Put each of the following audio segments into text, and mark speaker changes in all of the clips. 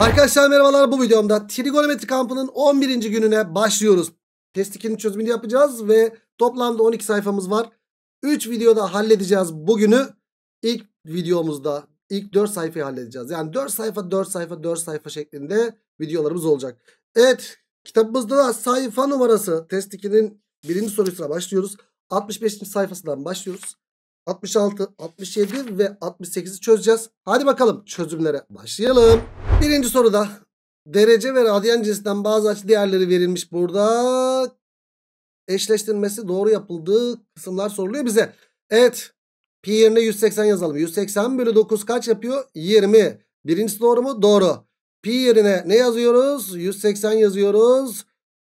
Speaker 1: Arkadaşlar merhabalar bu videomda trigonometri kampının 11. gününe başlıyoruz. Test 2'nin çözümünü yapacağız ve toplamda 12 sayfamız var. 3 videoda halledeceğiz bugünü. İlk videomuzda ilk 4 sayfayı halledeceğiz. Yani 4 sayfa 4 sayfa 4 sayfa şeklinde videolarımız olacak. Evet kitabımızda da sayfa numarası test 2'nin birinci sorusuna başlıyoruz. 65. sayfasından başlıyoruz. 66, 67 ve 68'i çözeceğiz. Hadi bakalım çözümlere başlayalım. Birinci soruda derece ve radyan cinsinden bazı açı değerleri verilmiş burada. Eşleştirmesi doğru yapıldığı kısımlar soruluyor bize. Evet pi yerine 180 yazalım. 180 bölü 9 kaç yapıyor? 20. Birincisi doğru mu? Doğru. Pi yerine ne yazıyoruz? 180 yazıyoruz.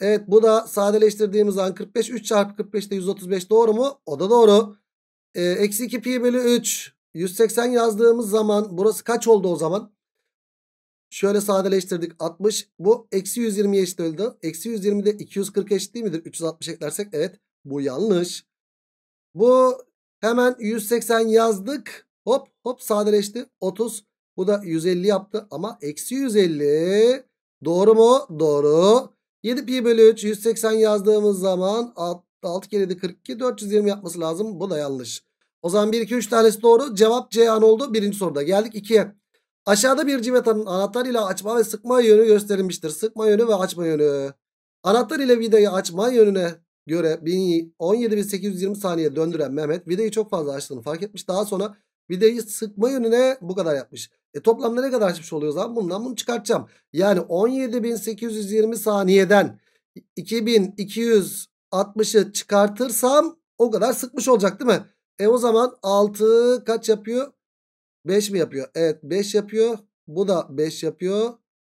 Speaker 1: Evet bu da sadeleştirdiğimiz an 45. 3 çarpı 45 de 135 doğru mu? O da doğru. Ee, eksi 2 pi bölü 3. 180 yazdığımız zaman burası kaç oldu o zaman? Şöyle sadeleştirdik 60. Bu eksi 120 eşit oldu. Eksi 120 de 240 eşit değil midir? 360 eklersek evet bu yanlış. Bu hemen 180 yazdık. Hop hop sadeleşti 30. Bu da 150 yaptı ama eksi 150. Doğru mu? Doğru. 7 pi bölü 3 180 yazdığımız zaman 6, 6 kere de 42 420 yapması lazım. Bu da yanlış. O zaman 1 2 3 tanesi doğru. Cevap C an oldu. Birinci soruda geldik 2'ye. Aşağıda bir civetanın anahtar ile açma ve sıkma yönü gösterilmiştir. Sıkma yönü ve açma yönü. Anahtar ile vidayı açma yönüne göre 17.820 saniye döndüren Mehmet vidayı çok fazla açtığını fark etmiş. Daha sonra vidayı sıkma yönüne bu kadar yapmış. E toplamda ne kadar açmış oluyoruz abi? Bundan bunu çıkartacağım. Yani 17.820 saniyeden 2260'ı çıkartırsam o kadar sıkmış olacak değil mi? E o zaman 6 kaç yapıyor? 5 mi yapıyor? Evet 5 yapıyor. Bu da 5 yapıyor.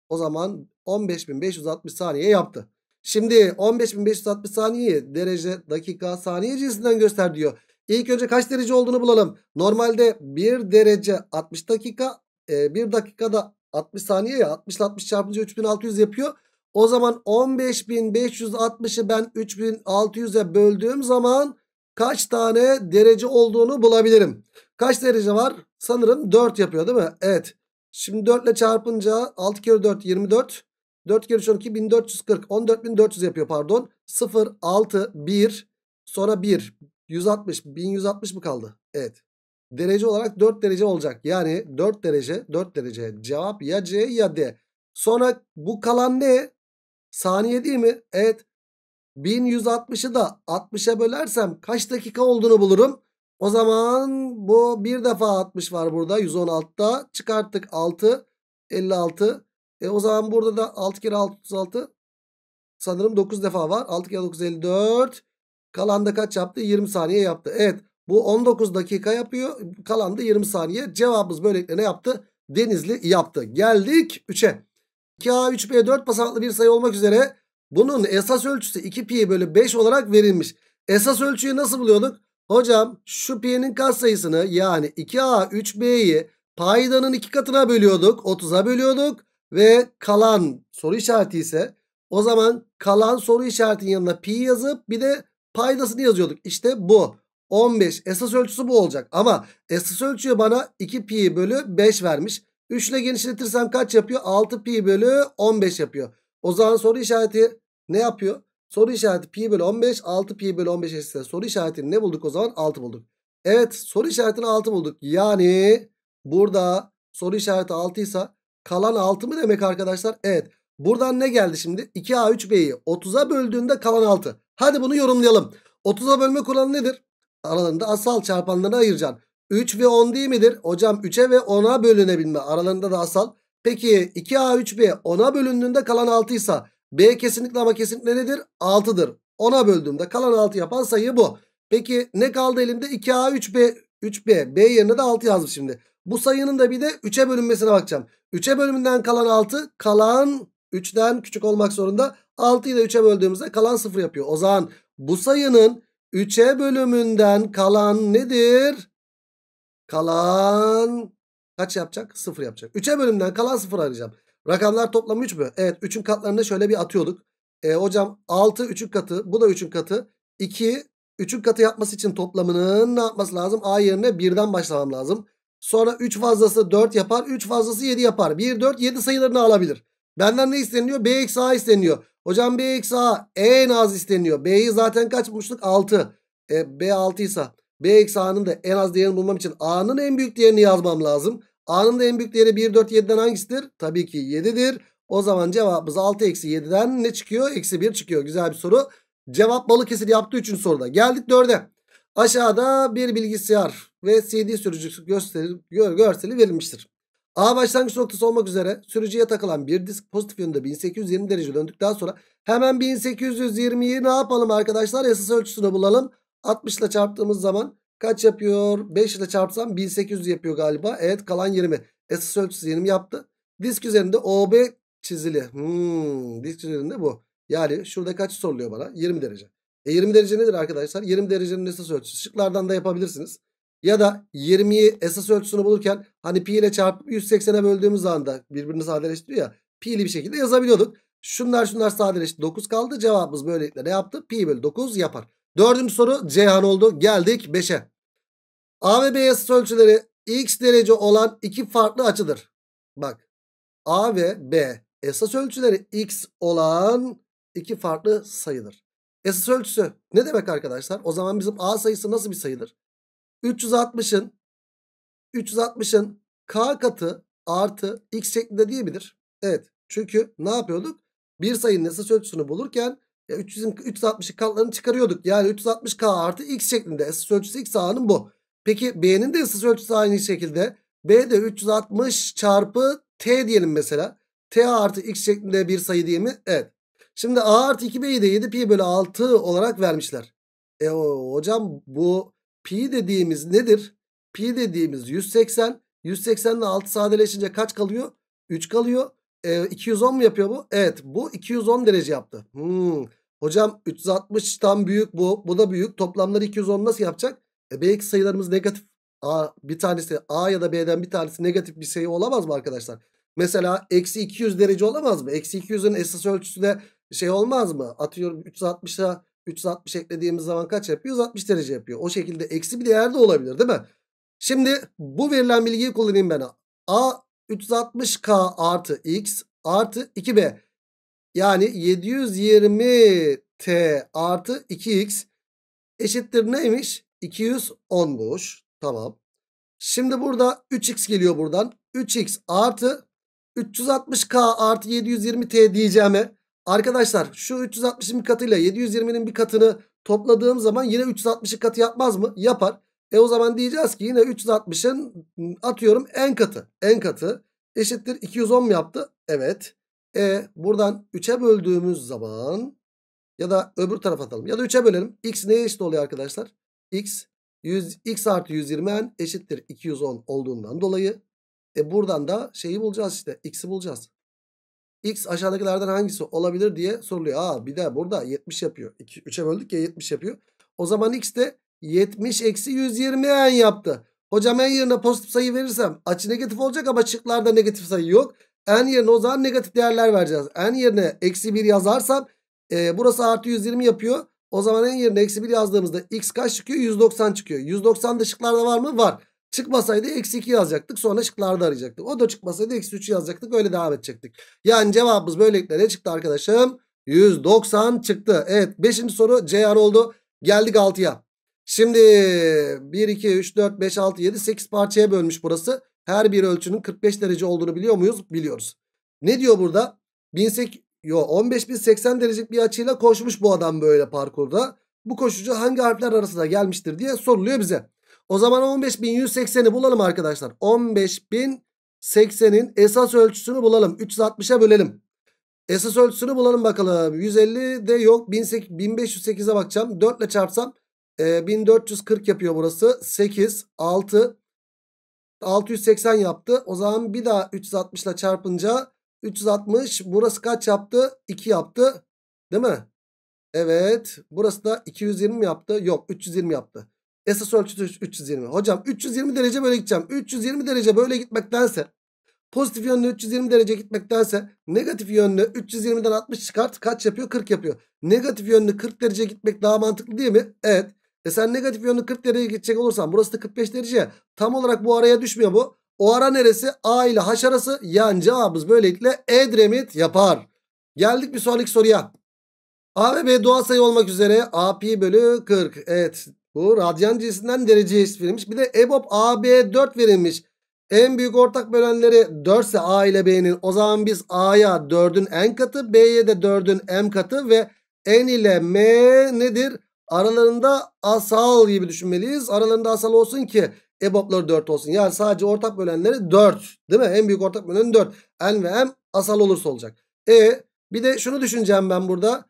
Speaker 1: O zaman 15.560 saniye yaptı. Şimdi 15.560 saniye derece, dakika, saniye cinsinden göster diyor. İlk önce kaç derece olduğunu bulalım. Normalde 1 derece 60 dakika, 1 e, dakikada 60 saniye ya 60 ile 60 çarpınca 3600 yapıyor. O zaman 15.560'ı ben 3600'e böldüğüm zaman kaç tane derece olduğunu bulabilirim. Kaç derece var? Sanırım 4 yapıyor değil mi? Evet. Şimdi 4 ile çarpınca 6 kere 4 24. 4 kere 3 12 1440. 14400 yapıyor pardon. 0 6 1 sonra 1 160 1160 mı kaldı? Evet. Derece olarak 4 derece olacak. Yani 4 derece 4 derece. Cevap ya C ya D. Sonra bu kalan ne? Saniye değil mi? Evet. 1160'ı da 60'a bölersem kaç dakika olduğunu bulurum? O zaman bu bir defa 60 var burada 116'da. Çıkarttık 6 56. E o zaman burada da 6 kere 6 36 sanırım 9 defa var. 6 kere 9 54. Kalan da kaç yaptı? 20 saniye yaptı. Evet bu 19 dakika yapıyor. Kalan da 20 saniye. Cevabımız böylelikle ne yaptı? Denizli yaptı. Geldik 3'e. 2A 3B 4 basamaklı bir sayı olmak üzere bunun esas ölçüsü 2 pi bölü 5 olarak verilmiş. Esas ölçüyü nasıl buluyorduk? Hocam şu pi'nin katsayısını yani 2a 3b'yi paydanın 2 katına bölüyorduk. 30'a bölüyorduk ve kalan soru işareti ise o zaman kalan soru işaretinin yanına pi yazıp bir de paydasını yazıyorduk. İşte bu. 15 esas ölçüsü bu olacak. Ama esas ölçüyü bana 2 pi bölü 5 vermiş. 3 ile genişletirsem kaç yapıyor? 6 pi bölü 15 yapıyor. O zaman soru işareti ne yapıyor? Soru işareti pi bölü 15. 6 pi bölü 15 eşitse soru işaretini ne bulduk o zaman? 6 bulduk. Evet soru işaretini 6 bulduk. Yani burada soru işareti 6 ise kalan 6 mı demek arkadaşlar? Evet. Buradan ne geldi şimdi? 2A3B'yi 30'a böldüğünde kalan 6. Hadi bunu yorumlayalım. 30'a bölme kuralı nedir? Aralarında asal çarpanlarını ayıracaksın. 3 ve 10 değil midir? Hocam 3'e ve 10'a bölünebilme. Aralarında da asal. Peki 2A3B 10'a bölündüğünde kalan 6 ise B kesinlikle ama kesinlikle nedir? 6'dır. 10'a böldüğümde kalan 6 yapan sayı bu. Peki ne kaldı elimde? 2A 3B 3B. B yerine de 6 yazmış şimdi. Bu sayının da bir de 3'e bölünmesine bakacağım. 3'e bölümünden kalan 6 kalan 3'ten küçük olmak zorunda. 6'yı da 3'e böldüğümüzde kalan 0 yapıyor. O zaman bu sayının 3'e bölümünden kalan nedir? Kalan kaç yapacak? 0 yapacak. 3'e bölümden kalan 0 arayacağım. Rakamlar toplamı 3 mü? Evet 3'ün katlarını şöyle bir atıyorduk. E, hocam 6 3'ün katı bu da 3'ün katı. 2 3'ün katı yapması için toplamının ne yapması lazım? A yerine 1'den başlamam lazım. Sonra 3 fazlası 4 yapar. 3 fazlası 7 yapar. 1, 4, 7 sayılarını alabilir. Benden ne isteniyor? B eksi A isteniyor. Hocam B eksi A en az isteniyor. B'yi zaten kaç bulmuştuk? 6. E, B 6 ise B eksi A'nın da en az değerini bulmam için A'nın en büyük değerini yazmam lazım. A'nın da en büyük değeri 1, 4, 7'den hangisidir? Tabii ki 7'dir. O zaman cevabımız 6 eksi 7'den ne çıkıyor? Eksi 1 çıkıyor. Güzel bir soru. Cevap Balıkesir yaptı 3. soruda. Geldik 4'e. Aşağıda bir bilgisayar ve CD sürücüsü gösteri, gör, görseli verilmiştir. A başlangıç noktası olmak üzere sürücüye takılan bir disk pozitif yönde 1820 derece döndükten sonra hemen 1820'yi ne yapalım arkadaşlar? Yasası ölçüsünü bulalım. 60 ile çarptığımız zaman Kaç yapıyor? 5 ile çarpsam 1800 yapıyor galiba. Evet kalan 20. Esas ölçüsü 20 yaptı. Disk üzerinde OB çizili. Hmm, disk üzerinde bu. Yani şurada kaç soruluyor bana? 20 derece. E 20 derece nedir arkadaşlar? 20 derecenin esas ölçüsü. Şıklardan da yapabilirsiniz. Ya da 20'yi esas ölçüsünü bulurken hani pi ile çarpıp 180'e böldüğümüz anda birbirini sadeleştiriyor ya. Pi ile bir şekilde yazabiliyorduk. Şunlar şunlar sadeleşti. 9 kaldı. Cevabımız böylelikle ne yaptı? Pi bölü 9 yapar. Dördüncü soru Ceyhan oldu. Geldik 5'e. A ve B ısı ölçüleri x derece olan iki farklı açıdır. Bak A ve B esas ölçüleri x olan iki farklı sayıdır. Esas ölçüsü ne demek arkadaşlar? O zaman bizim A sayısı nasıl bir sayıdır? 360'ın 360'ın k katı artı x şeklinde değil midir? Evet çünkü ne yapıyorduk? Bir sayının esas ölçüsünü bulurken 300'ün 360 katlarını çıkarıyorduk. Yani 360k artı x şeklinde. Esas ölçüsü x a'nın bu. Peki b'nin de esas ölçüsü aynı şekilde. b de 360 çarpı t diyelim mesela. t artı x şeklinde bir sayı değil mi? Evet. Şimdi a artı 2b'yi de 7 pi bölü 6 olarak vermişler. E hocam bu pi dediğimiz nedir? Pi dediğimiz 180. 180 ile 6 sadeleşince kaç kalıyor? 3 kalıyor. E, 210 mu yapıyor bu? Evet bu 210 derece yaptı. Hmm. Hocam 360 tam büyük bu. Bu da büyük. Toplamları 210 nasıl yapacak? E B2 sayılarımız negatif. A, bir tanesi A ya da B'den bir tanesi negatif bir sayı olamaz mı arkadaşlar? Mesela eksi 200 derece olamaz mı? Eksi 200'ün esas ölçüsü de şey olmaz mı? Atıyorum 360'a 360 eklediğimiz zaman kaç yapıyor? 160 derece yapıyor. O şekilde eksi bir değer de olabilir değil mi? Şimdi bu verilen bilgiyi kullanayım ben. A 360K artı X artı 2B. Yani 720 t artı 2x eşittir neymiş? 210'muş. Tamam. Şimdi burada 3x geliyor buradan. 3x artı 360k artı 720t diyeceğime arkadaşlar şu 360'ın bir katıyla 720'nin bir katını topladığım zaman yine 360'ı katı yapmaz mı? Yapar. E o zaman diyeceğiz ki yine 360'ın atıyorum en katı. En katı eşittir 210 mu yaptı? Evet. E buradan 3'e böldüğümüz zaman ya da öbür tarafa atalım. Ya da 3'e bölelim. X neye eşit oluyor arkadaşlar? X 100, x artı 120n eşittir 210 olduğundan dolayı. E buradan da şeyi bulacağız işte. X'i bulacağız. X aşağıdakilerden hangisi olabilir diye soruluyor. Aa bir de burada 70 yapıyor. 3'e böldük ya 70 yapıyor. O zaman X de 70 eksi 120n yaptı. Hocam en yerine pozitif sayı verirsem açı negatif olacak ama şıklarda negatif sayı yok n yerine o zaman negatif değerler vereceğiz. n yerine eksi 1 yazarsam e, burası artı 120 yapıyor. O zaman en yerine eksi 1 yazdığımızda x kaç çıkıyor? 190 çıkıyor. 190 da şıklarda var mı? Var. Çıkmasaydı eksi 2 yazacaktık. Sonra şıklarda arayacaktık. O da çıkmasaydı eksi 3 yazacaktık. Öyle devam edecektik. Yani cevabımız böylelikle ne çıktı arkadaşım? 190 çıktı. Evet 5. soru CR oldu. Geldik 6'ya. Şimdi 1, 2, 3, 4, 5, 6, 7, 8 parçaya bölmüş burası her bir ölçünün 45 derece olduğunu biliyor muyuz? Biliyoruz. Ne diyor burada? 18, 15080 derecelik bir açıyla koşmuş bu adam böyle parkurda. Bu koşucu hangi harfler arasında gelmiştir diye soruluyor bize. O zaman 15180'i bulalım arkadaşlar. 15080'in esas ölçüsünü bulalım. 360'a bölelim. Esas ölçüsünü bulalım bakalım. 150 de yok. 1508'e bakacağım. 4 ile çarpsam e, 1440 yapıyor burası. 8, 6, 680 yaptı. O zaman bir daha 360 ile çarpınca 360 burası kaç yaptı? 2 yaptı. Değil mi? Evet. Burası da 220 yaptı. Yok 320 yaptı. Esas ölçütü 320. Hocam 320 derece böyle gideceğim. 320 derece böyle gitmektense pozitif yönlü 320 derece gitmektense negatif yönlü 320'den 60 çıkart kaç yapıyor? 40 yapıyor. Negatif yönlü 40 derece gitmek daha mantıklı değil mi? Evet. E sen negatif yönlü 40 dereceye gidecek olursan burası da 45 derece. Tam olarak bu araya düşmüyor bu. O ara neresi? A ile H arası. Yani cevabımız böylelikle Edremit yapar. Geldik bir sonraki soruya. A ve B doğal sayı olmak üzere A pi bölü 40. Evet bu radyan cinsinden dereceye verilmiş. Bir de EBOB B 4 verilmiş. En büyük ortak bölenleri 4 ise A ile B'nin. O zaman biz A'ya 4'ün n katı, B'ye de 4'ün m katı ve n ile m nedir? Aralarında asal gibi düşünmeliyiz. Aralarında asal olsun ki EBOB'ları 4 olsun. Yani sadece ortak bölenleri 4. Değil mi? En büyük ortak bölen 4. N ve M asal olursa olacak. E bir de şunu düşüneceğim ben burada.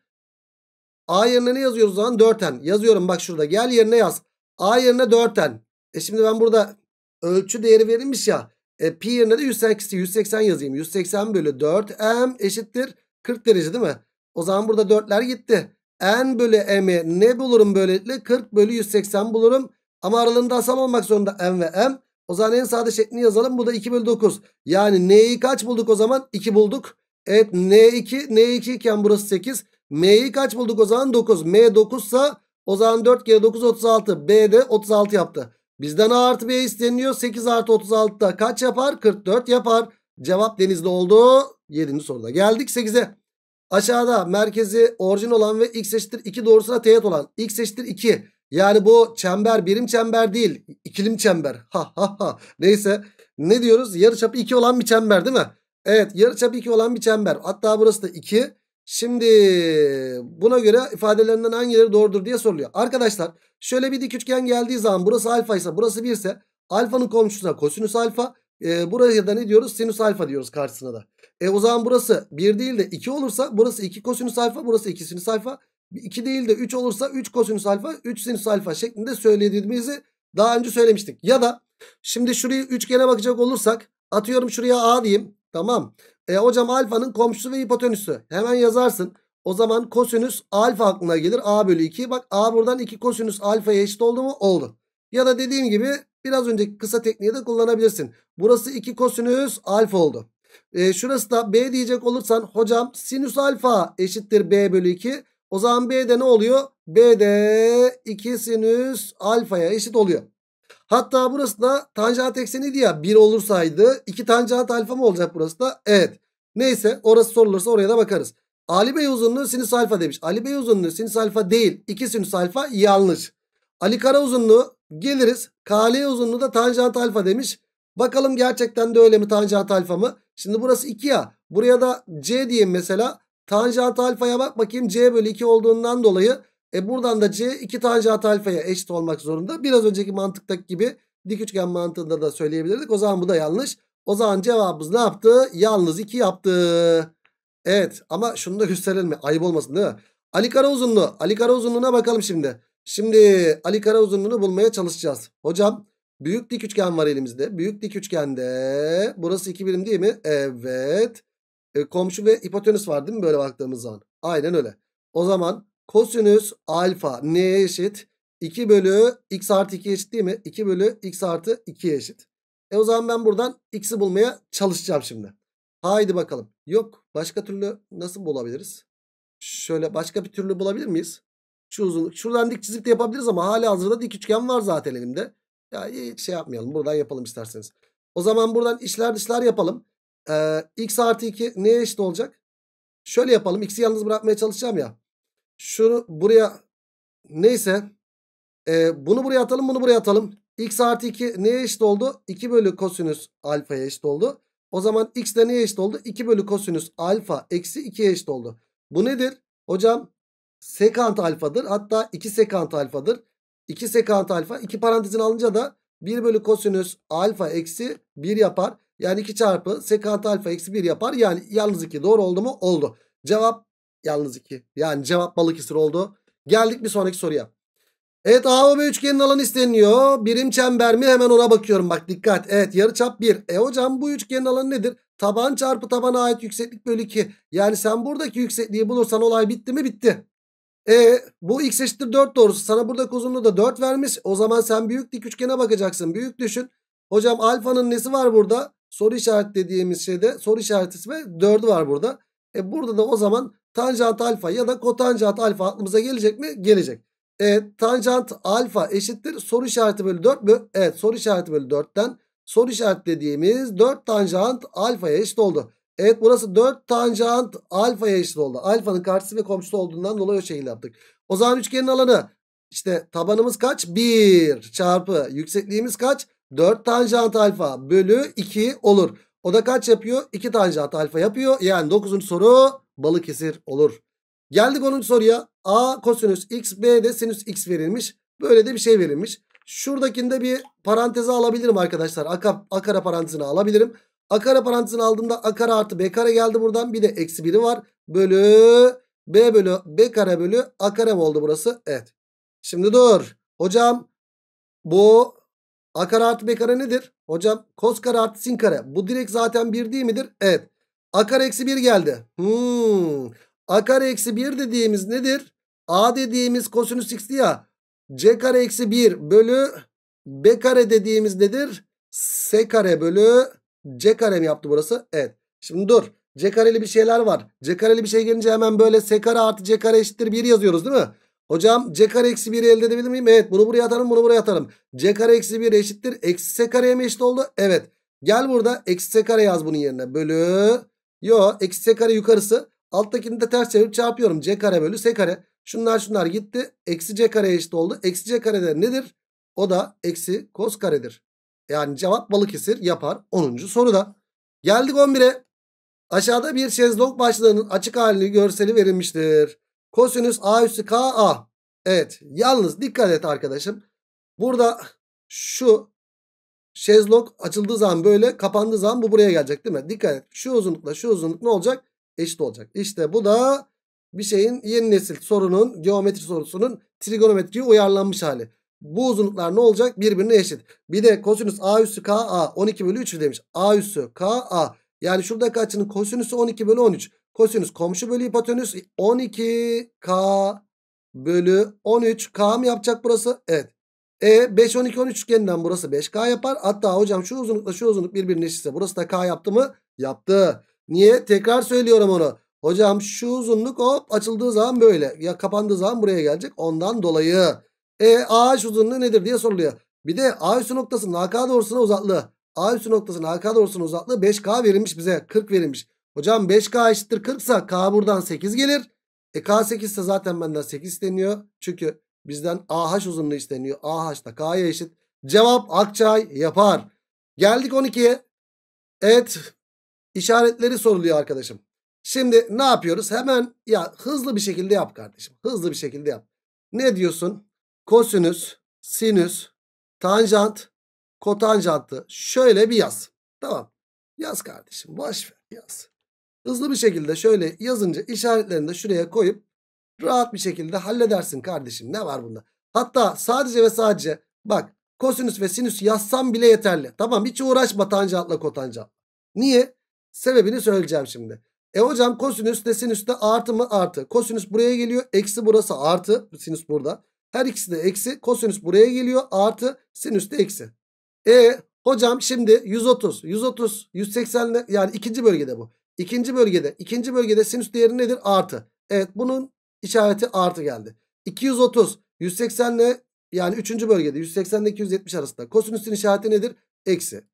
Speaker 1: A yerine ne yazıyoruz o zaman? 4N. Yazıyorum bak şurada. Gel yerine yaz. A yerine 4N. E şimdi ben burada ölçü değeri verilmiş ya. E, pi yerine de 180, 180 yazayım. 180 bölü 4M eşittir 40 derece değil mi? O zaman burada 4'ler gitti n bölü m'i ne bulurum böylelikle? 40 bölü 180 bulurum. Ama aralığında asal olmak zorunda m ve m. O zaman en sade şeklini yazalım. Bu da 2 bölü 9. Yani n'yi kaç bulduk o zaman? 2 bulduk. Evet n2, n2 iken burası 8. m'yi kaç bulduk o zaman? 9. m 9 ise o zaman 4 kere 9 36. b de 36 yaptı. Bizden a artı b isteniyor. 8 artı 36 da kaç yapar? 44 yapar. Cevap denizli oldu. 7. soruda geldik 8'e. Aşağıda merkezi orijin olan ve x eşittir 2 doğrusuna teğet olan x eşittir 2. Yani bu çember birim çember değil ikilim çember. Ha ha ha. Neyse ne diyoruz yarıçapı 2 olan bir çember değil mi? Evet yarıçapı 2 olan bir çember. Hatta burası da 2. Şimdi buna göre ifadelerinden hangileri doğrudur diye soruluyor. Arkadaşlar şöyle bir dik üçgen geldiği zaman burası alfa ise burası 1 ise alfanın komşusuna kosinüs alfa. E, buraya da ne diyoruz sinüs alfa diyoruz karşısına da. E o zaman burası 1 değil de 2 olursa burası 2 kosinüs alfa burası 2 sinüs alfa. 2 değil de 3 olursa 3 kosinüs alfa 3 sinüs alfa şeklinde söylediğimizi daha önce söylemiştik. Ya da şimdi şuraya üçgene bakacak olursak atıyorum şuraya A diyeyim tamam. E hocam alfanın komşusu ve hipotenüsü hemen yazarsın. O zaman kosinüs alfa aklına gelir. A bölü 2. Bak A buradan 2 kosinüs alfaya eşit oldu mu? Oldu. Ya da dediğim gibi biraz önceki kısa tekniği de kullanabilirsin. Burası 2 kosinüs alfa oldu. E, şurası da B diyecek olursan hocam sinüs alfa eşittir B bölü 2. O zaman B'de ne oluyor? B'de 2 sinüs alfaya eşit oluyor. Hatta burası da tanjant ekseniydi ya 1 olursaydı 2 tanjant alfa mı olacak burası da? Evet. Neyse orası sorulursa oraya da bakarız. Ali Bey uzunluğu sinüs alfa demiş. Ali Bey uzunluğu sinüs alfa değil. 2 sinüs alfa yanlış. Ali Kara uzunluğu geliriz. KL uzunluğu da tanjant alfa demiş. Bakalım gerçekten de öyle mi tanjant alfa mı? Şimdi burası 2 ya. Buraya da C diyeyim mesela. Tanjant alfaya bak bakayım C bölü 2 olduğundan dolayı. E buradan da C 2 tanjant alfaya eşit olmak zorunda. Biraz önceki mantıktaki gibi dik üçgen mantığında da söyleyebilirdik. O zaman bu da yanlış. O zaman cevabımız ne yaptı? Yalnız 2 yaptı. Evet ama şunu da gösterelim. Ayıp olmasın değil mi? Ali Kara uzunluğu. Ali Kara uzunluğuna bakalım şimdi. Şimdi Ali Kara uzunluğunu bulmaya çalışacağız. Hocam Büyük dik üçgen var elimizde. Büyük dik üçgende burası iki birim değil mi? Evet. E, komşu ve hipotenüs var değil mi böyle baktığımız zaman? Aynen öyle. O zaman kosinüs alfa neye eşit? 2 bölü x artı 2 eşit değil mi? 2 bölü x artı 2'ye eşit. E o zaman ben buradan x'i bulmaya çalışacağım şimdi. Haydi bakalım. Yok başka türlü nasıl bulabiliriz? Şöyle başka bir türlü bulabilir miyiz? Şu uzunluk şuradan dik çizip de yapabiliriz ama hala hazırda dik üçgen var zaten elimde. Ya hiç şey yapmayalım. Buradan yapalım isterseniz. O zaman buradan işler dışlar yapalım. Ee, x artı 2 neye eşit olacak? Şöyle yapalım. X'i yalnız bırakmaya çalışacağım ya. Şunu buraya neyse. E, bunu buraya atalım bunu buraya atalım. X artı 2 neye eşit oldu? 2 bölü kosinüs alfaya eşit oldu. O zaman x de neye eşit oldu? 2 bölü kosinüs alfa eksi 2'ye eşit oldu. Bu nedir? Hocam sekant alfadır. Hatta 2 sekant alfadır. 2 sekant alfa. 2 parantezin alınca da 1 bölü kosinüs alfa eksi 1 yapar. Yani 2 çarpı sekant alfa eksi 1 yapar. Yani yalnız 2 doğru oldu mu? Oldu. Cevap yalnız 2. Yani cevap balıkesir oldu. Geldik bir sonraki soruya. Evet AOB üçgenin alanı isteniyor. Birim çember mi? Hemen ona bakıyorum. Bak dikkat. Evet yarıçap 1. E hocam bu üçgenin alanı nedir? Taban çarpı tabana ait yükseklik bölü 2. Yani sen buradaki yüksekliği bulursan olay bitti mi? Bitti. E bu x eşittir 4 doğrusu sana burada uzunluğu da 4 vermiş. O zaman sen büyük dik üçgene bakacaksın. Büyük düşün. Hocam alfanın nesi var burada? Soru işareti dediğimiz şeyde soru işareti ve 4'ü var burada. E burada da o zaman tanjant alfa ya da kotanjant alfa aklımıza gelecek mi? Gelecek. E tanjant alfa eşittir soru işareti bölü 4 mü? Evet soru işareti bölü 4'ten soru işareti dediğimiz 4 tanjant alfaya eşit oldu. Evet burası 4 tanjant alfaya eşit oldu. Alfanın karşısı ve komşusu olduğundan dolayı o şekilde yaptık. O zaman üçgenin alanı işte tabanımız kaç? 1 çarpı yüksekliğimiz kaç? 4 tanjant alfa bölü 2 olur. O da kaç yapıyor? 2 tanjant alfa yapıyor. Yani 9. soru Balıkesir olur. Geldik 10. soruya. A kosinüs x, B de sinüs x verilmiş. Böyle de bir şey verilmiş. Şuradakinde bir paranteze alabilirim arkadaşlar. A, a parantezine alabilirim. A kare parantezini aldığımda A kare artı B kare geldi buradan. Bir de eksi 1'i var. Bölü B bölü B kare bölü A kare mi oldu burası? Evet. Şimdi dur. Hocam bu A kare artı B kare nedir? Hocam kos kare artı sin kare. Bu direkt zaten 1 değil midir? Evet. A kare eksi 1 geldi. Hmm. A kare eksi 1 dediğimiz nedir? A dediğimiz kosinüs x'ti ya. C kare eksi 1 bölü B kare dediğimiz nedir? S kare bölü C kare mi yaptı burası? Evet. Şimdi dur. C kareli bir şeyler var. C kareli bir şey gelince hemen böyle S kare artı C kare eşittir 1 yazıyoruz değil mi? Hocam C kare eksi 1'i elde edebilir miyim? Evet. Bunu buraya atarım bunu buraya atarım. C kare eksi 1 eşittir. Eksi S kareye mi eşit oldu? Evet. Gel burada eksi S kare yaz bunun yerine. Bölü. Yo. Eksi S kare yukarısı. Alttakini de ters çevirip çarpıyorum. C kare bölü S kare. Şunlar şunlar gitti. Eksi C kare eşit oldu. Eksi C kare de nedir? O da eksi kos karedir. Yani cevap Balıkesir yapar 10. soruda. Geldik 11'e. Aşağıda bir şezlong başlığının açık halini görseli verilmiştir. Kosinüs A üstü K A. Evet yalnız dikkat et arkadaşım. Burada şu şezlong açıldığı zaman böyle kapandığı zaman bu buraya gelecek değil mi? Dikkat et şu uzunlukla şu uzunluk ne olacak? Eşit olacak. İşte bu da bir şeyin yeni nesil sorunun geometri sorusunun trigonometriye uyarlanmış hali. Bu uzunluklar ne olacak? Birbirine eşit. Bir de kosinüs A üssü KA 12 bölü 3 demiş. A üssü KA. Yani şuradaki açının kosinüsü 12 bölü 13. Kosinüs komşu bölü hipotenüs 12K bölü 13K mı yapacak burası? Evet. E 5 12 13 üçgeninden burası 5K yapar. Hatta hocam şu uzunlukla şu uzunluk birbirine eşitse burası da K yaptı mı? Yaptı. Niye? Tekrar söylüyorum onu. Hocam şu uzunluk hop açıldığı zaman böyle. Ya kapandığı zaman buraya gelecek. Ondan dolayı e ağaç uzunluğu nedir diye soruluyor. Bir de A üssü noktasının AK doğrusuna uzaklığı. A üssü noktasının AK doğrusuna uzaklığı 5K verilmiş bize. 40 verilmiş. Hocam 5K eşittir 40 ise K buradan 8 gelir. E K 8 ise zaten benden 8 isteniyor. Çünkü bizden AH uzunluğu isteniyor. AH da K'ya eşit. Cevap Akçay yapar. Geldik 12'ye. Evet işaretleri soruluyor arkadaşım. Şimdi ne yapıyoruz? Hemen ya hızlı bir şekilde yap kardeşim. Hızlı bir şekilde yap. Ne diyorsun? kosinüs, sinüs, tanjant, kotanjantı şöyle bir yaz. Tamam. Yaz kardeşim. Boş ver yaz. Hızlı bir şekilde şöyle yazınca işaretlerini de şuraya koyup rahat bir şekilde halledersin kardeşim. Ne var bunda? Hatta sadece ve sadece bak kosinüs ve sinüs yazsam bile yeterli. Tamam hiç uğraşma tanjantla kotanjant. Niye? Sebebini söyleyeceğim şimdi. E hocam kosinüs de sinüs de artı mı artı. Kosinüs buraya geliyor. Eksi burası artı. Sinüs burada. Her ikisi de eksi. Kosinüs buraya geliyor. Artı sinüs de eksi. E hocam şimdi 130. 130 180 yani ikinci bölgede bu. İkinci bölgede. ikinci bölgede sinüs değeri nedir? Artı. Evet bunun işareti artı geldi. 230 180 ile yani üçüncü bölgede 180 ile 270 arasında. Kosinüsün işareti nedir? Eksi.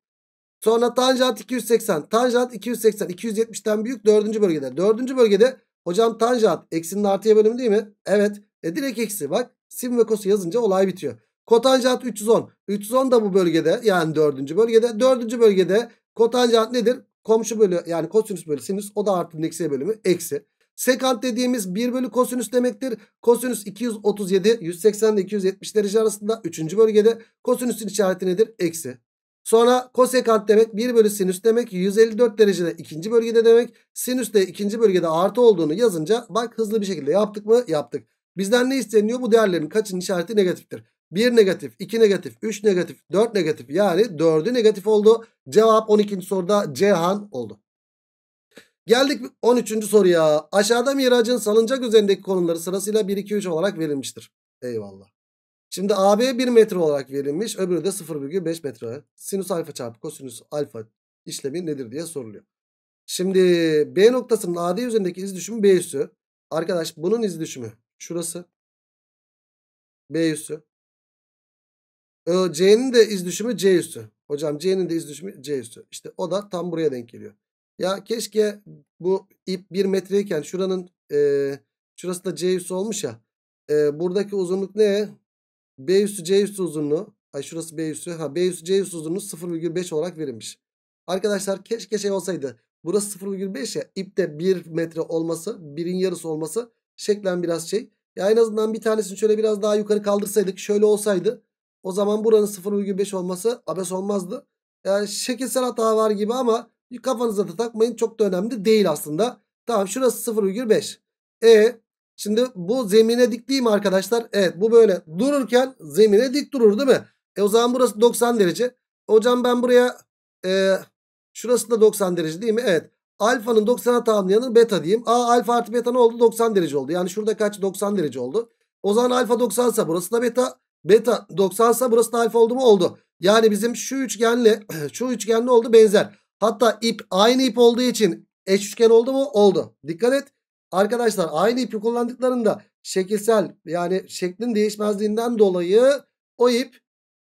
Speaker 1: Sonra tanjant 280. Tanjant 280. 270'ten büyük dördüncü bölgede. Dördüncü bölgede hocam tanjant eksinin artıya bölümü değil mi? Evet. E direkt eksi bak. Sin ve kosu yazınca olay bitiyor. Kotanjant 310. 310 da bu bölgede yani dördüncü bölgede. Dördüncü bölgede kotanjant nedir? Komşu bölü yani kosinüs bölü sinüs o da artı eksiye bölümü eksi. Sekant dediğimiz 1 bölü kosinüs demektir. Kosinüs 237 180 ile 270 derece arasında 3. bölgede. Kosinüsün işareti nedir? Eksi. Sonra kosekant demek 1 bölü sinüs demek 154 derecede ikinci bölgede demek. Sinüs de ikinci bölgede artı olduğunu yazınca bak hızlı bir şekilde yaptık mı? Yaptık. Bizden ne isteniyor? Bu değerlerin kaçının işareti negatiftir? 1 negatif, 2 negatif, 3 negatif, 4 negatif yani 4'ü negatif oldu. Cevap 12. soruda Cihan oldu. Geldik 13. soruya. Aşağıda miracın salıncak üzerindeki konumları sırasıyla 1, 2, 3 olarak verilmiştir. Eyvallah. Şimdi AB 1 metre olarak verilmiş. Öbürü de 0,5 metre. Sinüs alfa çarpı kosinüs alfa işlemi nedir diye soruluyor. Şimdi B noktasının AD üzerindeki iz düşümü B üssü. Arkadaş bunun iz düşümü Şurası. B üssü. C'nin de iz düşümü C üssü. Hocam C'nin de iz düşümü C üssü. İşte o da tam buraya denk geliyor. Ya keşke bu ip 1 metreyken şuranın e, şurası da C üssü olmuş ya. E, buradaki uzunluk ne? B üssü C üssü uzunluğu. Ay şurası B üssü. Ha B üssü C üssü uzunluğu 0,5 olarak verilmiş. Arkadaşlar keşke şey olsaydı. Burası 0,5 ya. de 1 metre olması, birin yarısı olması Şeklen biraz şey. Ya en azından bir tanesini şöyle biraz daha yukarı kaldırsaydık şöyle olsaydı o zaman buranın 0,5 olması abes olmazdı. Yani şekilsel hata var gibi ama kafanıza da takmayın çok da önemli değil aslında. Tamam şurası 0,5. E şimdi bu zemine dik değil mi arkadaşlar? Evet bu böyle dururken zemine dik durur değil mi? E o zaman burası 90 derece. Hocam ben buraya e, şurası da 90 derece değil mi? Evet. Alfanın 90'a tamamlayanın beta diyeyim. A alfa artı beta ne oldu? 90 derece oldu. Yani şurada kaç? 90 derece oldu. O zaman alfa 90 sa burası da beta. Beta 90 sa burası da alfa oldu mu? Oldu. Yani bizim şu üçgenle şu üçgenle oldu benzer. Hatta ip aynı ip olduğu için eş üçgen oldu mu? Oldu. Dikkat et. Arkadaşlar aynı ipi kullandıklarında şekilsel yani şeklin değişmezliğinden dolayı o ip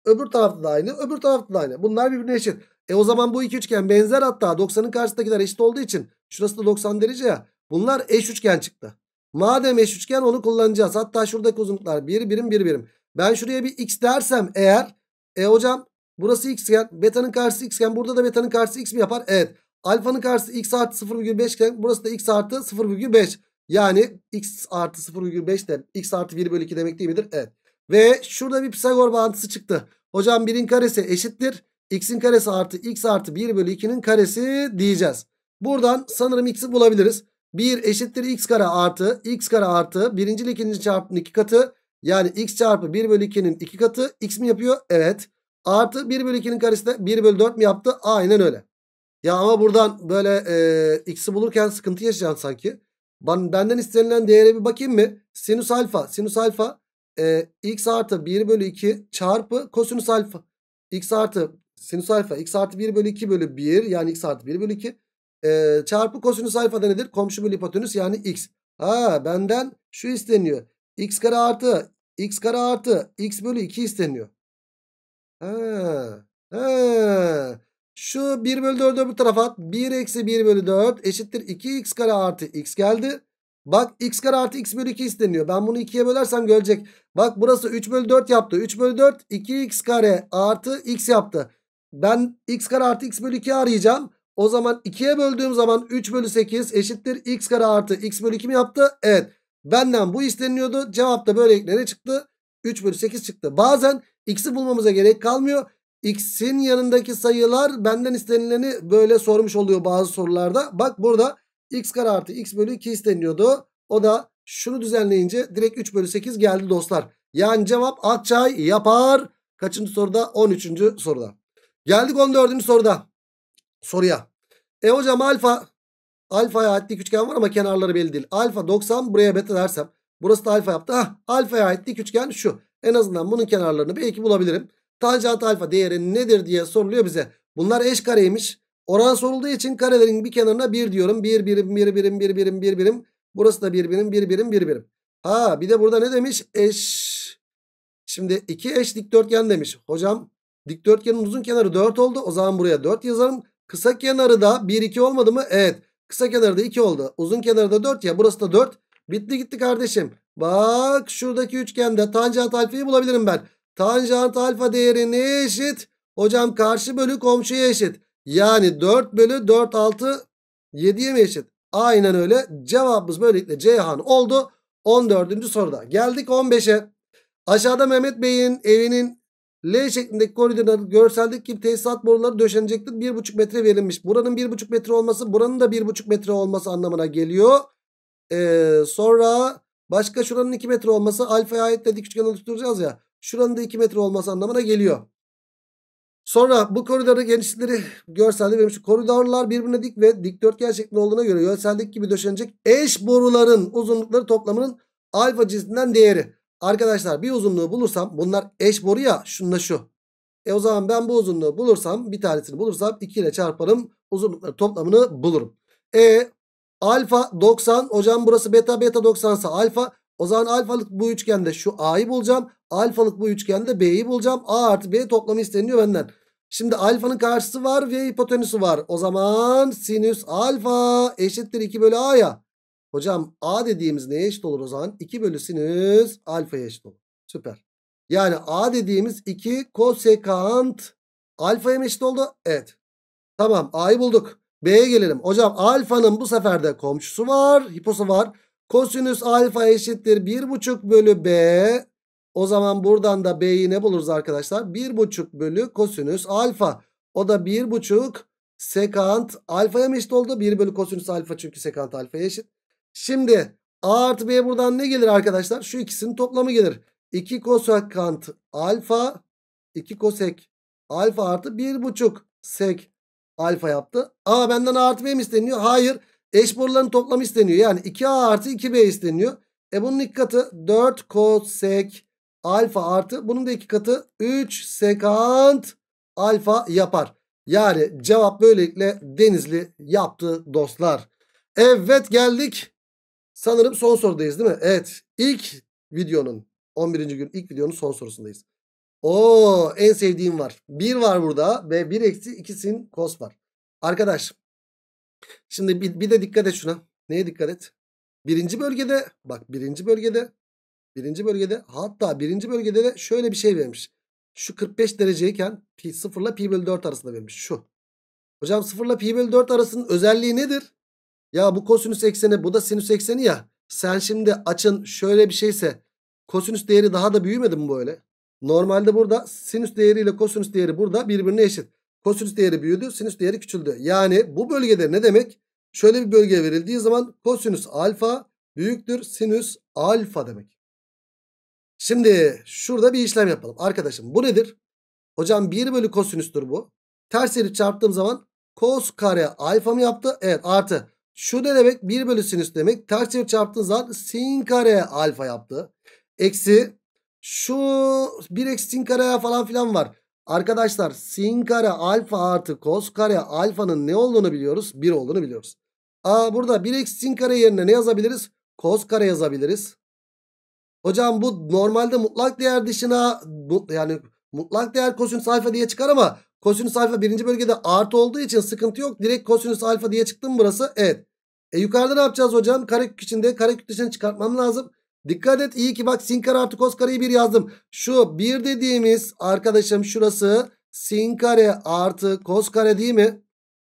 Speaker 1: öbür tarafta da aynı öbür tarafta da aynı. Bunlar birbirine eşit. E o zaman bu iki üçgen benzer hatta 90'ın karşısındakiler eşit olduğu için şurası da 90 derece ya. Bunlar eş üçgen çıktı. Madem eş üçgen onu kullanacağız. Hatta şuradaki uzunluklar bir birim bir birim. Ben şuraya bir x dersem eğer. E hocam burası x iken betanın karşısı x iken burada da betanın karşısı x mi yapar? Evet. Alfanın karşısı x artı 0,5 iken burası da x artı 0,5. Yani x artı 0,5 de x artı 1 bölü 2 demek değil midir? Evet. Ve şurada bir Pisagor bağıntısı çıktı. Hocam 1'in karesi eşittir x'in karesi artı x artı 1 bölü 2'nin karesi diyeceğiz. Buradan sanırım x'i bulabiliriz. 1 eşittir x kare artı x kare artı birinci ikinci çarpımın iki katı. Yani x çarpı 1 bölü 2'nin iki katı x mi yapıyor? Evet. Artı 1 bölü 2'nin karesi de 1 bölü 4 mi yaptı? Aynen öyle. Ya ama buradan böyle e, x'i bulurken sıkıntı yaşayacağım sanki. Ben, benden istenilen değere bir bakayım mı? Sinüs alfa. Sinüs alfa e, x artı 1 bölü 2 çarpı kosinüs alfa. x artı sinüs alfa x artı 1 bölü 2 bölü 1 yani x artı 1 bölü 2 e, çarpı kosinüs alfa da nedir? Komşu bölü hipotenüs yani x. Ha benden şu isteniyor. x kare artı x kare artı x bölü 2 isteniyor. Ha, ha. Şu 1 bölü 4'ü öbür tarafa at. 1 eksi 1 bölü 4 eşittir 2x kare artı x geldi. Bak x kare artı x bölü 2 isteniyor. Ben bunu 2'ye bölersem görecek. Bak burası 3 bölü 4 yaptı. 3 bölü 4 2x kare artı x yaptı ben x kare artı x bölü 2 arayacağım. O zaman 2'ye böldüğüm zaman 3 bölü 8 eşittir x kare artı x bölü 2 mi yaptı? Evet. Benden bu isteniyordu. Cevap da böyle ne çıktı? 3 bölü 8 çıktı. Bazen x'i bulmamıza gerek kalmıyor. X'in yanındaki sayılar benden istenileni böyle sormuş oluyor bazı sorularda. Bak burada x kare artı x bölü 2 isteniyordu. O da şunu düzenleyince direkt 3 bölü 8 geldi dostlar. Yani cevap Akçay yapar. Kaçıncı soruda? 13. soruda. Geldik 14. soruda. Soruya. E hocam alfa alfaya ait dik üçgen var ama kenarları belli değil. Alfa 90 buraya beta dersem. Burası da alfa yaptı. Hah, alfaya ait dik üçgen şu. En azından bunun kenarlarını belki bulabilirim. Tanjant alfa değeri nedir diye soruluyor bize. Bunlar eş kareymiş. Oran sorulduğu için karelerin bir kenarına 1 diyorum. 1 birim 1 birim 1 birim 1 birim. Burası da 1 birim 1 birim 1 birim. Ha bir de burada ne demiş? Eş. Şimdi iki eş dikdörtgen demiş. Hocam Dikdörtgenin uzun kenarı 4 oldu. O zaman buraya 4 yazarım. Kısa kenarı da 1 2 olmadı mı? Evet. Kısa kenarı da 2 oldu. Uzun kenarı da 4 ya. Burası da 4. Bitti gitti kardeşim. Bak şuradaki üçgende tanjant alfayı bulabilirim ben. Tanjant alfa değeri ne eşit? Hocam karşı bölü komşuya eşit. Yani 4 bölü 4 6 7'ye mi eşit? Aynen öyle. Cevabımız böylelikle Ceyhan oldu. 14. soruda. Geldik 15'e. Aşağıda Mehmet Bey'in evinin L şeklindeki koridorları görseldeki gibi tesisat boruları döşenecektir. 1,5 metre verilmiş. Buranın 1,5 metre olması buranın da 1,5 metre olması anlamına geliyor. Ee, sonra başka şuranın 2 metre olması alfaya ait dedik üçgen oluşturacağız ya. Şuranın da 2 metre olması anlamına geliyor. Sonra bu koridorda genişlikleri görselde vermiş. Koridorlar birbirine dik ve dikdörtgen şeklinde olduğuna göre görseldeki gibi döşenecek eş boruların uzunlukları toplamının alfa cinsinden değeri. Arkadaşlar bir uzunluğu bulursam bunlar eş boru ya şununla şu. E o zaman ben bu uzunluğu bulursam bir tanesini bulursam 2 ile çarparım uzunlukları toplamını bulurum. E alfa 90 hocam burası beta beta 90 ise alfa o zaman alfalık bu üçgende şu a'yı bulacağım. Alfalık bu üçgende b'yi bulacağım. a artı b toplamı isteniyor benden. Şimdi alfanın karşısı var ve hipotenüsü var. O zaman sinüs alfa eşittir 2 bölü a ya. Hocam A dediğimiz neye eşit olur o zaman? 2 bölü sinüs alfaya eşit olur. Süper. Yani A dediğimiz 2 kosekant alfaya eşit oldu? Evet. Tamam A'yı bulduk. B'ye gelelim. Hocam alfanın bu sefer de komşusu var. Hiposu var. Kosinüs alfa eşittir 1,5 bölü B. O zaman buradan da B'yi ne buluruz arkadaşlar? 1,5 bölü kosinüs alfa. O da 1,5 sekant alfaya eşit oldu? 1 bölü kosinüs alfa çünkü sekant alfaya eşit. Şimdi A artı B buradan ne gelir arkadaşlar? Şu ikisinin toplamı gelir. 2 kosekant alfa 2 kosek alfa artı 1,5 sek alfa yaptı. A benden A artı B mi isteniyor? Hayır. Eş boruların toplamı isteniyor. Yani 2A artı 2B isteniyor. E bunun iki katı 4 kosek alfa artı bunun da iki katı 3 sekant alfa yapar. Yani cevap böylelikle Denizli yaptı dostlar. Evet geldik Sanırım son sorudayız değil mi? Evet. İlk videonun 11. gün ilk videonun son sorusundayız. Oo, en sevdiğim var. 1 var burada ve 1 eksi sin kos var. Arkadaş şimdi bir, bir de dikkat et şuna. Neye dikkat et? Birinci bölgede bak birinci bölgede birinci bölgede hatta birinci bölgede de şöyle bir şey vermiş. Şu 45 dereceyken pi 0 ile pi bölü 4 arasında vermiş şu. Hocam 0 ile pi bölü 4 arasının özelliği nedir? Ya bu kosinüs ekseni bu da sinüs ekseni ya. Sen şimdi açın şöyle bir şeyse kosinüs değeri daha da büyümedi mi böyle? Normalde burada sinüs değeri ile kosinüs değeri burada birbirine eşit. Kosinüs değeri büyüdü sinüs değeri küçüldü. Yani bu bölgede ne demek? Şöyle bir bölge verildiği zaman kosinüs alfa büyüktür sinüs alfa demek. Şimdi şurada bir işlem yapalım. Arkadaşım bu nedir? Hocam 1 bölü kosinüstür bu. Ters yeri çarptığım zaman kos kare alfa mı yaptı? Evet artı. Şu ne demek? 1 bölü sinüs demek. Ters çevir çarptığın zaman sin kare alfa yaptı. Eksi şu 1 eksi sin kare falan filan var. Arkadaşlar sin kare alfa artı kos kare alfanın ne olduğunu biliyoruz? 1 olduğunu biliyoruz. Aa, burada 1 eksi sin kare yerine ne yazabiliriz? Kos kare yazabiliriz. Hocam bu normalde mutlak değer dışına yani mutlak değer kosinüs alfa diye çıkar ama Kosinüs alfa birinci bölgede artı olduğu için sıkıntı yok. Direkt kosinüs alfa diye çıktım burası. Evet. E yukarıda ne yapacağız hocam? Karekök içinde karekök dışına çıkartmam lazım. Dikkat et iyi ki bak sin kare artı kos kareyi bir yazdım. Şu bir dediğimiz arkadaşım şurası sin kare artı kos kare değil mi?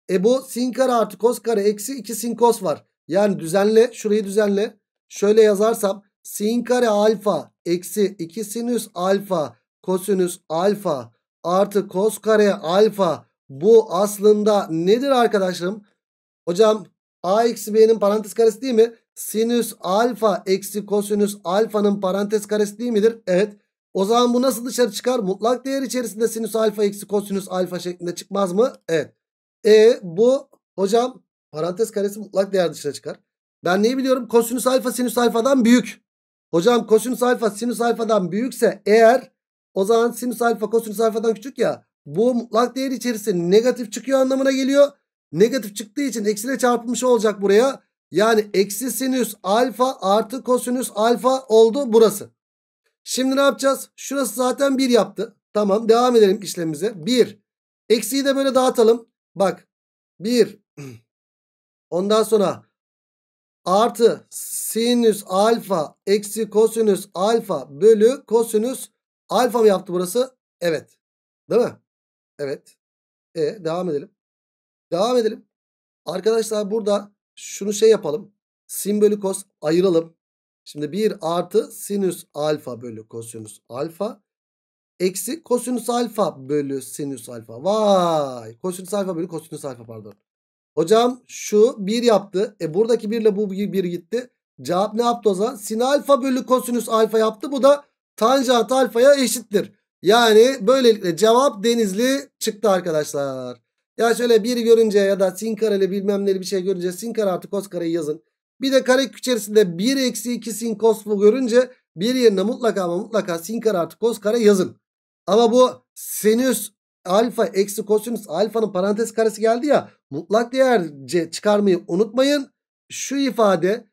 Speaker 1: E bu sin kare artı kos kare eksi 2 sin kos var. Yani düzenle şurayı düzenle. Şöyle yazarsam sin kare alfa eksi 2 sinüs alfa kosinüs alfa artı kos kare alfa bu aslında nedir arkadaşlarım? Hocam a eksi b'nin parantez karesi değil mi? Sinüs alfa eksi kosinüs alfanın parantez karesi değil midir? Evet. O zaman bu nasıl dışarı çıkar? Mutlak değer içerisinde sinüs alfa eksi kosinüs alfa şeklinde çıkmaz mı? Evet. E bu hocam parantez karesi mutlak değer dışına çıkar. Ben neyi biliyorum? Kosinüs alfa sinüs alfadan büyük. Hocam kosinüs alfa sinüs alfadan büyükse eğer o zaman sinüs alfa kosinüs alfadan küçük ya. Bu mutlak değer içerisinde negatif çıkıyor anlamına geliyor. Negatif çıktığı için eksiyle çarpılmış olacak buraya. Yani eksi sinüs alfa artı kosinüs alfa oldu burası. Şimdi ne yapacağız? Şurası zaten 1 yaptı. Tamam devam edelim işlemimize. 1. Eksiyi de böyle dağıtalım. Bak 1. Ondan sonra artı sinüs alfa eksi kosinüs alfa bölü kosinüs Alfa mı yaptı burası? Evet. Değil mi? Evet. E devam edelim. Devam edelim. Arkadaşlar burada şunu şey yapalım. Sin bölü kos ayıralım. Şimdi 1 artı sinüs alfa bölü kosinüs alfa. Eksi kosinüs alfa bölü sinüs alfa. Vay. Kosinüs alfa bölü kosinüs alfa pardon. Hocam şu 1 yaptı. E buradaki 1 ile bu 1 gitti. Cevap ne yaptı o zaman? Sin alfa bölü kosinüs alfa yaptı. Bu da tanjant alfaya eşittir. Yani böylelikle cevap denizli çıktı arkadaşlar. Ya şöyle bir görünce ya da sin kareli bilmem neli bir şey görünce sin kare artı kos kareyi yazın. Bir de kare içerisinde 1 eksi 2 sin kos bu görünce bir yerine mutlaka ama mutlaka sin kare artı kos kare yazın. Ama bu sinüs alfa eksi kosinüs alfanın parantez karesi geldi ya mutlak değerce çıkarmayı unutmayın. Şu ifade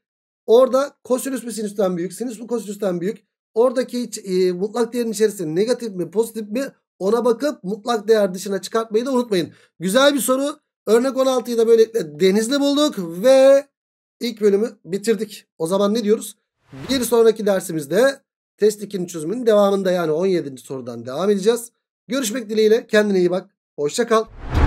Speaker 1: orada kosinüs mü sinüsten büyük sinüs mü kosinüsten büyük Oradaki e, mutlak değerin içerisinde negatif mi pozitif mi ona bakıp mutlak değer dışına çıkartmayı da unutmayın. Güzel bir soru. Örnek 16'yı da böylelikle Denizli bulduk ve ilk bölümü bitirdik. O zaman ne diyoruz? Bir sonraki dersimizde test 2'nin çözümünün devamında yani 17. sorudan devam edeceğiz. Görüşmek dileğiyle kendine iyi bak. Hoşça kal.